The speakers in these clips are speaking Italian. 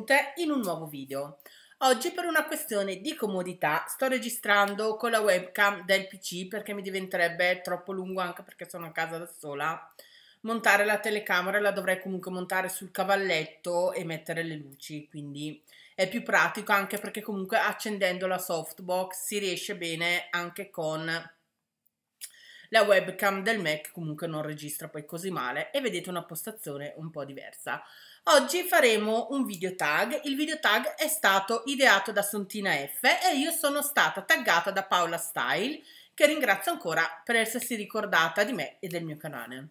benvenute in un nuovo video. Oggi per una questione di comodità sto registrando con la webcam del PC perché mi diventerebbe troppo lungo anche perché sono a casa da sola. Montare la telecamera la dovrei comunque montare sul cavalletto e mettere le luci, quindi è più pratico anche perché comunque accendendo la softbox si riesce bene anche con la webcam del Mac comunque non registra poi così male e vedete una postazione un po' diversa. Oggi faremo un video tag, il video tag è stato ideato da Sontina F e io sono stata taggata da Paola Style che ringrazio ancora per essersi ricordata di me e del mio canale.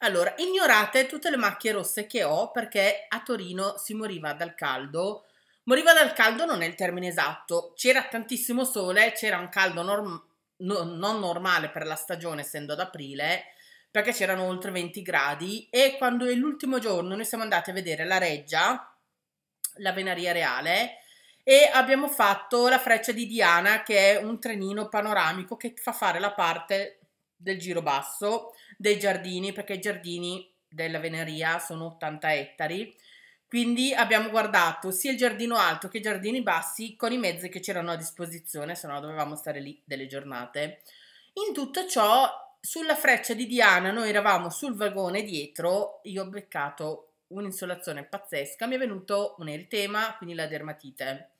Allora, ignorate tutte le macchie rosse che ho perché a Torino si moriva dal caldo. Moriva dal caldo non è il termine esatto, c'era tantissimo sole, c'era un caldo norm no, non normale per la stagione, essendo ad aprile, perché c'erano oltre 20 gradi. E quando è l'ultimo giorno, noi siamo andati a vedere la Reggia, la Venaria Reale. E abbiamo fatto la freccia di Diana, che è un trenino panoramico che fa fare la parte del giro basso, dei giardini, perché i giardini della Veneria sono 80 ettari quindi abbiamo guardato sia il giardino alto che i giardini bassi con i mezzi che c'erano a disposizione, se no dovevamo stare lì delle giornate. In tutto ciò, sulla freccia di Diana, noi eravamo sul vagone dietro, io ho beccato un'insolazione pazzesca, mi è venuto un eritema, quindi la dermatite.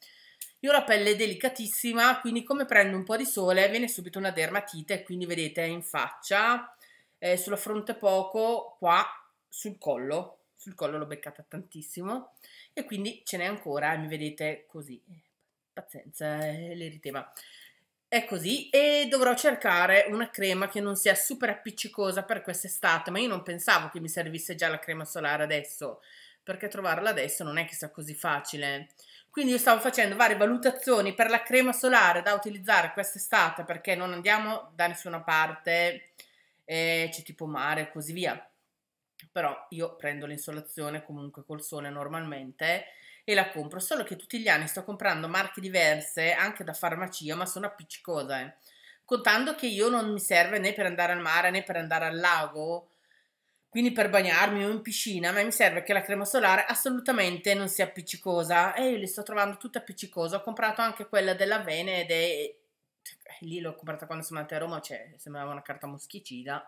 Io ho la pelle delicatissima, quindi come prendo un po' di sole viene subito una dermatite, quindi vedete in faccia, eh, sulla fronte poco, qua sul collo, sul collo l'ho beccata tantissimo e quindi ce n'è ancora, mi vedete così, eh, pazienza, eh, l'eritema. È così e dovrò cercare una crema che non sia super appiccicosa per quest'estate, ma io non pensavo che mi servisse già la crema solare adesso, perché trovarla adesso non è che sia così facile. Quindi io stavo facendo varie valutazioni per la crema solare da utilizzare quest'estate, perché non andiamo da nessuna parte, eh, c'è tipo mare e così via però io prendo l'insolazione comunque col sole normalmente e la compro, solo che tutti gli anni sto comprando marche diverse anche da farmacia, ma sono appiccicose. Contando che io non mi serve né per andare al mare né per andare al lago, quindi per bagnarmi o in piscina, ma mi serve che la crema solare assolutamente non sia appiccicosa e io li sto trovando tutte appiccicose. Ho comprato anche quella della Vene ed è cioè, lì l'ho comprata quando sono andata a Roma, cioè sembrava una carta moschicida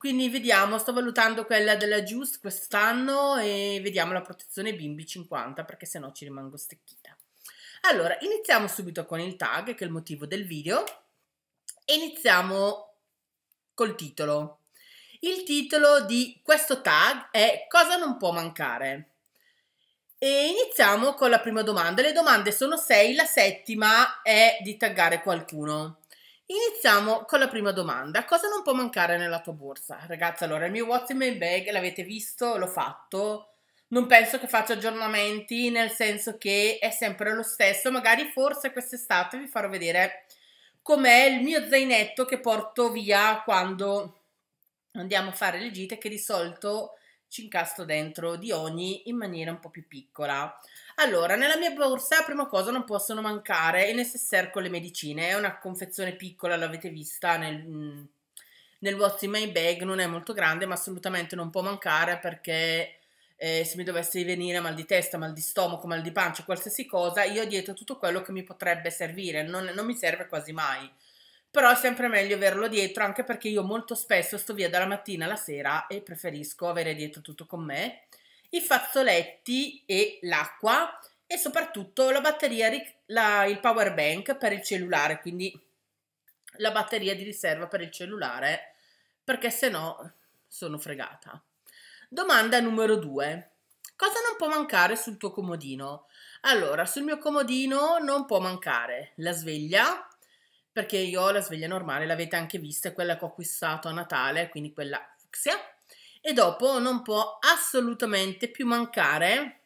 quindi vediamo, sto valutando quella della Juice quest'anno e vediamo la protezione bimbi 50 perché se no ci rimango stecchita. Allora, iniziamo subito con il tag che è il motivo del video e iniziamo col titolo. Il titolo di questo tag è Cosa non può mancare? E iniziamo con la prima domanda. Le domande sono 6, la settima è di taggare qualcuno. Iniziamo con la prima domanda. Cosa non può mancare nella tua borsa? Ragazzi, allora il mio What's in my bag l'avete visto, l'ho fatto. Non penso che faccia aggiornamenti, nel senso che è sempre lo stesso. Magari forse quest'estate vi farò vedere com'è il mio zainetto che porto via quando andiamo a fare le gite, che di solito ci incastro dentro di ogni in maniera un po' più piccola. Allora, nella mia borsa, prima cosa non possono mancare i necessaire con le medicine. È una confezione piccola, l'avete vista nel, mm, nel What's in My Bag, non è molto grande, ma assolutamente non può mancare perché eh, se mi dovesse venire mal di testa, mal di stomaco, mal di pancia, qualsiasi cosa, io ho dietro tutto quello che mi potrebbe servire, non, non mi serve quasi mai però è sempre meglio averlo dietro anche perché io molto spesso sto via dalla mattina alla sera e preferisco avere dietro tutto con me i fazzoletti e l'acqua e soprattutto la batteria la, il power bank per il cellulare quindi la batteria di riserva per il cellulare perché se no sono fregata domanda numero due cosa non può mancare sul tuo comodino allora sul mio comodino non può mancare la sveglia perché io ho la sveglia normale, l'avete anche vista, è quella che ho acquistato a Natale, quindi quella fucsia. E dopo non può assolutamente più mancare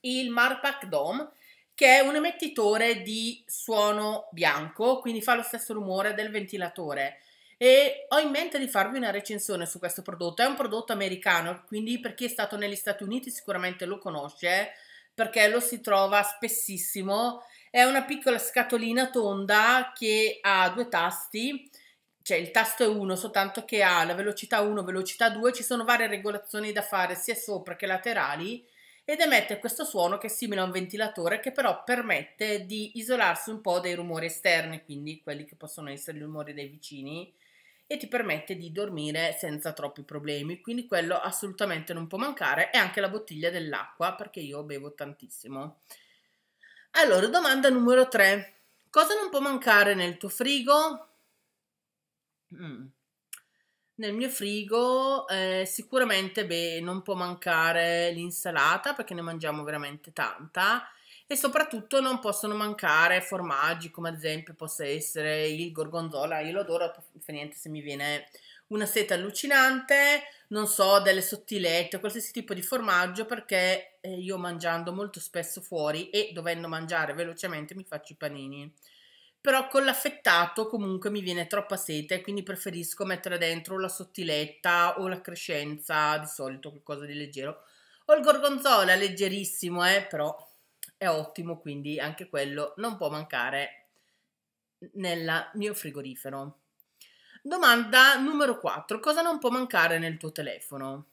il Marpac Dome, che è un emettitore di suono bianco, quindi fa lo stesso rumore del ventilatore. E ho in mente di farvi una recensione su questo prodotto. È un prodotto americano, quindi per chi è stato negli Stati Uniti sicuramente lo conosce, perché lo si trova spessissimo è una piccola scatolina tonda che ha due tasti, cioè il tasto è uno, soltanto che ha la velocità 1, velocità 2, ci sono varie regolazioni da fare sia sopra che laterali ed emette questo suono che è simile a un ventilatore che però permette di isolarsi un po' dai rumori esterni, quindi quelli che possono essere i rumori dei vicini e ti permette di dormire senza troppi problemi, quindi quello assolutamente non può mancare e anche la bottiglia dell'acqua perché io bevo tantissimo. Allora, domanda numero 3. Cosa non può mancare nel tuo frigo? Mm. Nel mio frigo eh, sicuramente beh, non può mancare l'insalata perché ne mangiamo veramente tanta e soprattutto non possono mancare formaggi come ad esempio possa essere il gorgonzola, io lo adoro, fa niente se mi viene una seta allucinante, non so, delle sottilette, qualsiasi tipo di formaggio, perché eh, io mangiando molto spesso fuori e dovendo mangiare velocemente mi faccio i panini. Però con l'affettato comunque mi viene troppa sete, quindi preferisco mettere dentro la sottiletta o la crescenza, di solito qualcosa di leggero. O il gorgonzola, leggerissimo, eh, però è ottimo, quindi anche quello non può mancare nel mio frigorifero. Domanda numero 4. Cosa non può mancare nel tuo telefono?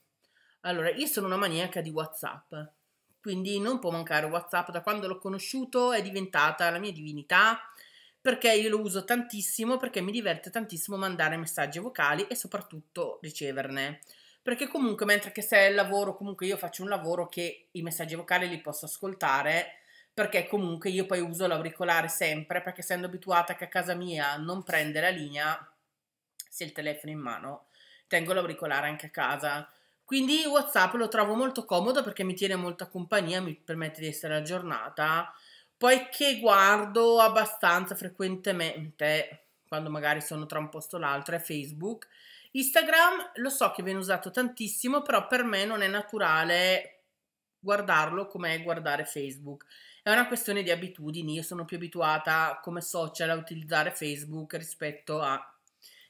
Allora, io sono una maniaca di WhatsApp, quindi non può mancare WhatsApp. Da quando l'ho conosciuto è diventata la mia divinità perché io lo uso tantissimo, perché mi diverte tantissimo mandare messaggi vocali e soprattutto riceverne. Perché comunque, mentre che se è il lavoro, comunque io faccio un lavoro che i messaggi vocali li posso ascoltare, perché comunque io poi uso l'auricolare sempre, perché essendo abituata che a casa mia non prende la linea, se il telefono in mano, tengo l'auricolare anche a casa. Quindi WhatsApp lo trovo molto comodo perché mi tiene molta compagnia, mi permette di essere aggiornata. Poiché guardo abbastanza frequentemente, quando magari sono tra un posto e l'altro, è Facebook. Instagram lo so che viene usato tantissimo, però per me non è naturale guardarlo come guardare Facebook. È una questione di abitudini, io sono più abituata come social a utilizzare Facebook rispetto a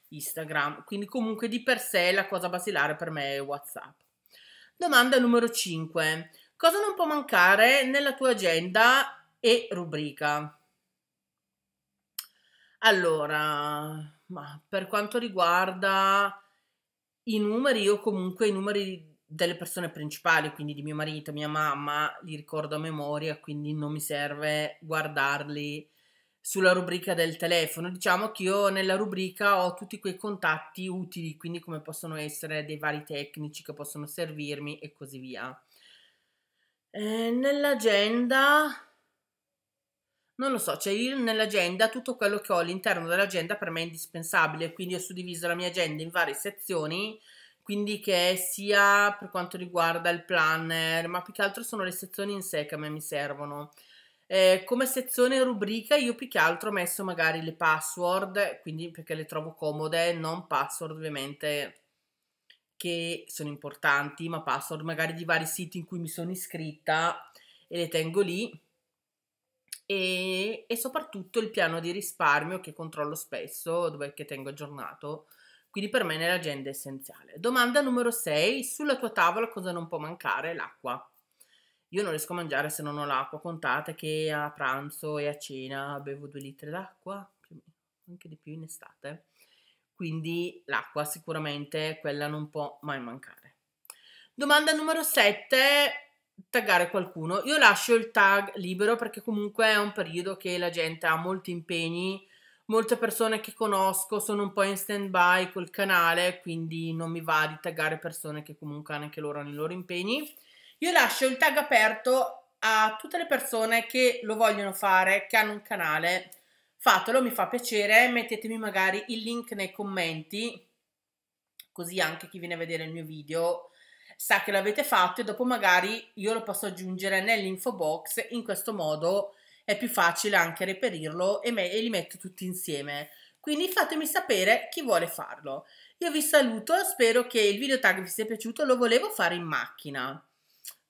Instagram. Quindi comunque di per sé la cosa basilare per me è WhatsApp. Domanda numero 5. Cosa non può mancare nella tua agenda e rubrica? Allora, per quanto riguarda i numeri, io comunque i numeri delle persone principali, quindi di mio marito, mia mamma, li ricordo a memoria, quindi non mi serve guardarli sulla rubrica del telefono. Diciamo che io nella rubrica ho tutti quei contatti utili, quindi come possono essere dei vari tecnici che possono servirmi e così via. Eh, nell'agenda non lo so, cioè io nell'agenda tutto quello che ho all'interno dell'agenda per me è indispensabile, quindi ho suddiviso la mia agenda in varie sezioni, quindi che sia per quanto riguarda il planner, ma più che altro sono le sezioni in sé che a me mi servono. Eh, come sezione rubrica io più che altro ho messo magari le password, quindi perché le trovo comode, non password ovviamente che sono importanti, ma password magari di vari siti in cui mi sono iscritta e le tengo lì. E, e soprattutto il piano di risparmio che controllo spesso, dove che tengo aggiornato. Quindi per me nell'agenda è essenziale. Domanda numero 6. Sulla tua tavola cosa non può mancare? L'acqua. Io non riesco a mangiare se non ho l'acqua. Contate che a pranzo e a cena bevo due litri d'acqua, anche di più in estate. Quindi l'acqua sicuramente quella non può mai mancare. Domanda numero 7 taggare qualcuno. Io lascio il tag libero perché comunque è un periodo che la gente ha molti impegni, molte persone che conosco sono un po' in stand by col canale, quindi non mi va di taggare persone che comunque anche loro hanno i loro impegni. Io lascio il tag aperto a tutte le persone che lo vogliono fare, che hanno un canale. Fatelo, mi fa piacere, mettetemi magari il link nei commenti, così anche chi viene a vedere il mio video sa che l'avete fatto e dopo magari io lo posso aggiungere nell'info box, in questo modo è più facile anche reperirlo e, me, e li metto tutti insieme. Quindi fatemi sapere chi vuole farlo. Io vi saluto, spero che il video tag vi sia piaciuto, lo volevo fare in macchina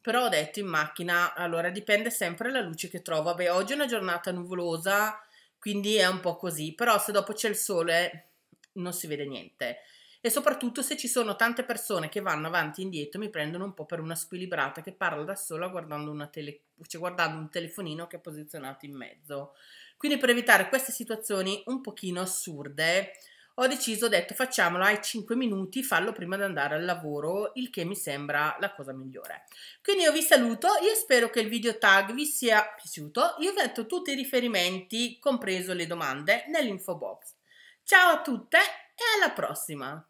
però ho detto in macchina, allora dipende sempre dalla luce che trovo. Vabbè, oggi è una giornata nuvolosa, quindi è un po' così, però se dopo c'è il sole non si vede niente. E soprattutto se ci sono tante persone che vanno avanti e indietro mi prendono un po' per una squilibrata che parla da sola guardando, tele, cioè guardando un telefonino che è posizionato in mezzo. Quindi per evitare queste situazioni un pochino assurde, ho deciso, ho detto facciamolo, hai 5 minuti, fallo prima di andare al lavoro, il che mi sembra la cosa migliore. Quindi io vi saluto, io spero che il video tag vi sia piaciuto, io metto tutti i riferimenti, compreso le domande, nell'info box. Ciao a tutte e alla prossima!